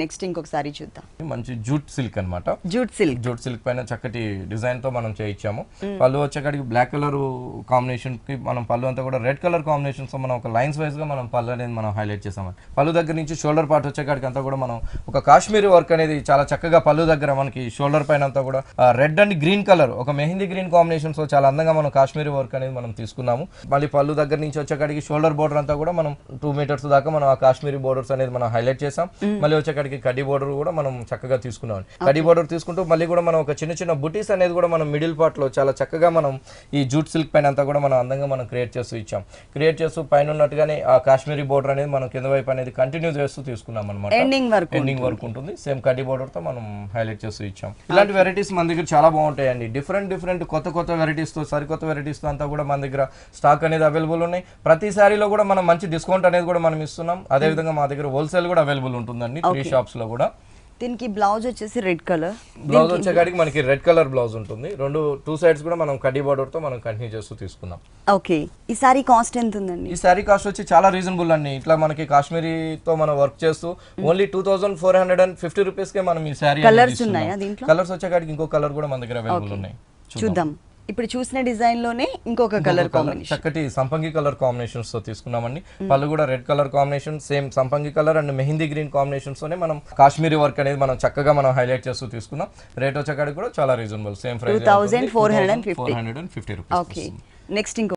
next ఇంకొకసారి చూద్దాం మంచి జూట్ సిల్క్ అనమాట జూట్ సిల్క్ జూట్ సిల్క్ పైన చక్కటి డిజైన్ తో మనం చేయించాము పళ్ళు వచ్చేకాడికి బ్లాక్ కలర్ కాంబినేషన్ కి మనం పళ్ళు అంతా కూడా రెడ్ కలర్ కాంబినేషన్ తో మనం ఒక లైన్స్ వైజ్ గా మనం పళ్ళు అనేది మనం హైలైట్ చేసాం పళ్ళు దగ్గర నుంచి షోల్డర్ పార్ట్ వచ్చేకాడికి అంతా కూడా మనం ఒక కాశ్మీరీ వర్క్ అనేది చాలా చక్కగా పళ్ళు దగ్గర మనకి షోల్డర్ పైన అంతా కూడా రెడ్ అండ్ గ్రీన్ కలర్ ఒక మెహందీ గ్రీన్ కాంబినేషన్ తో చాలా అందంగా మనం కాశ్మీరీ వర్క్ అనేది మనం తీసుకున్నాము మళ్ళీ పళ్ళు దగ్గర నుంచి వచ్చేకాడికి షోల్డర్ బోర్డర్ అంతా కూడా మనం టూ మీటర్స్ దాకా మనం ఆ కాశ్మీరీ బోర్డర్స్ అనేది మనం హైలైట్ చేసాం మళ్ళీ వచ్చే అక్కడికి కడ్డీ బోర్డర్ కూడా మనం చక్కగా తీసుకున్నాం కడ్డీ బోర్డర్ తీసుకుంటూ మళ్ళీ కూడా మనం ఒక చిన్న చిన్న బుటీస్ అనేది కూడా మనం మిడిల్ పార్ట్ లో చాలా చక్కగా మనం ఈ జూట్ సిల్క్ పైన అంతా కూడా మనం అందంగా మనం క్రియేట్ చేస్తూ ఇచ్చాం క్రియేట్ చేస్తూ పైన ఉన్నట్టుగానే ఆ కాశ్మీరీ బోర్డర్ అనేది మనం కింద వైపు అనేది కంటిన్యూ చేస్తూ తీసుకున్నాం అనమాట ఎండింగ్ వరకు ఉంటుంది సేమ్ కడ్డీ తో మనం హైలైట్ చేస్తూ ఇచ్చాం ఇలాంటి వెరైటీస్ మన దగ్గర చాలా బాగుంటాయండి డిఫరెంట్ డిఫరెంట్ కొత్త కొత్త వెరైటీస్ తో సరికొత్త తో అంతా కూడా మన దగ్గర స్టాక్ అనేది అవైలబుల్ ఉన్నాయి ప్రతి సారీలో కూడా మనం మంచి డిస్కౌంట్ అనేది కూడా మనం ఇస్తున్నాం అదేవిధంగా మా దగ్గర హోల్సేల్ కూడా అవైలబుల్ ఉంటుందండి త్రీ షాప్స్ లో కూడా దీనికి బ్లౌజ్ వచ్చేసి రెడ్ కలర్ బ్లౌజ్ వచ్చేకాడికి మనకి రెడ్ కలర్ బ్లౌజ్ ఉంటుంది రెండు టూ సైడ్స్ కూడా మనం కడ్డీ బార్డర్ తో మనం కంటిన్యూ చేస్తూ తీసుకుందాం ఓకే ఈ సారీ కాస్ట్ ఎంత ఉందండి ఈ సారీ కాస్ట్ వచ్చి చాలా రీజనబుల్ అండి ఇట్లా మనకి కాశ్మీరీ తో మనం వర్క్ చేస్తూ only two thousand four hundred and fifty rupees కే మనం ఈ సారీ కలర్స్ ఉన్నాయా దీంట్లో కలర్స్ వచ్చేకాడికి ఇంకో కలర్ కూడా మన దగ్గర అవైలబుల్ ఉన్నాయి చూద్దాం ఇప్పుడు చూసిన డిజైన్ లోనే ఇంకొక కలర్ కాంబినేషన్ చక్కటి సంపంగి కలర్ కాంబినేషన్స్ తో తీసుకున్నామండి పళ్ళు కూడా రెడ్ కలర్ కాంబినేషన్ సేమ్ సంపంగి colour and mehndi green combinations తోనే మనం కాశ్మీరీ వర్క్ అనేది మనం చక్కగా మనం హైలైట్ చేస్తూ తీసుకున్నాం రేట్ వచ్చేకాడికి కూడా చాలా reasonable same price four hundred and fifty rupees next ఇంకో